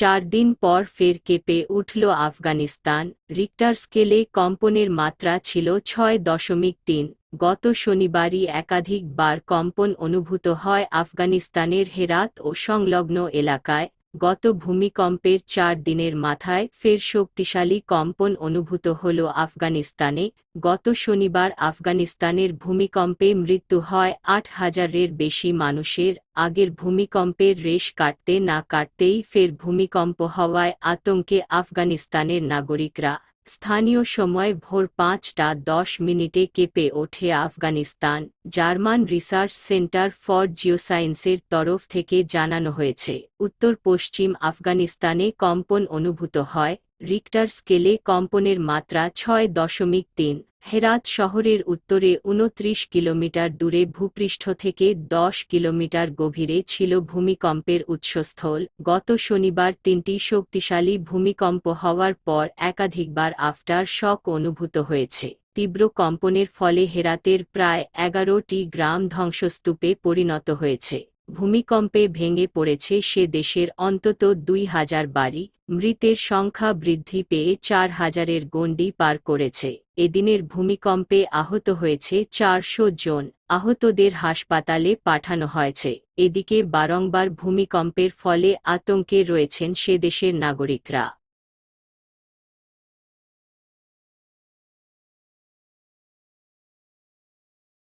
চার দিন পর ফের কেঁপে উঠল আফগানিস্তান রিক্টার স্কেলে কম্পনের মাত্রা ছিল ছয় দশমিক তিন গত শনিবারই একাধিকবার কম্পন অনুভূত হয় আফগানিস্তানের হেরাত ও সংলগ্ন এলাকায় গত ভূমিকম্পের চার দিনের মাথায় ফের শক্তিশালী কম্পন অনুভূত হল আফগানিস্তানে গত শনিবার আফগানিস্তানের ভূমিকম্পে মৃত্যু হয় আট হাজারের বেশি মানুষের আগের ভূমিকম্পের রেশ কাটতে না কাটতেই ফের ভূমিকম্প হওয়ায় আতঙ্কে আফগানিস্তানের নাগরিকরা স্থানীয় সময় ভোর পাঁচটা দশ মিনিটে কেঁপে ওঠে Afghanistan German research centre for জিওসায়েন্সের তরফ থেকে জানানো হয়েছে উত্তর পশ্চিম আফগানিস্তানে কম্পন অনুভূত হয় রিক্টার স্কেলে কম্পনের মাত্রা ছয় দশমিক তিন হেরাত শহরের উত্তরে উনত্রিশ কিলোমিটার দূরে ভূপৃষ্ঠ থেকে দশ কিলোমিটার গভীরে ছিল ভূমিকম্পের উৎসস্থল গত শনিবার তিনটি শক্তিশালী ভূমিকম্প হওয়ার পর একাধিকবার আফটার শক অনুভূত হয়েছে তীব্র কম্পনের ফলে হেরাতের প্রায় এগারোটি গ্রাম ধ্বংসস্তূপে পরিণত হয়েছে ভূমিকম্পে ভেঙে পড়েছে সে দেশের অন্তত দুই হাজার বাড়ি মৃতের সংখ্যা বৃদ্ধি পেয়ে চার হাজারের গণ্ডি পার করেছে এদিনের ভূমিকম্পে আহত হয়েছে চারশো জন আহতদের হাসপাতালে পাঠানো হয়েছে এদিকে বারংবার ভূমিকম্পের ফলে আতঙ্কে রয়েছেন সে দেশের নাগরিকরা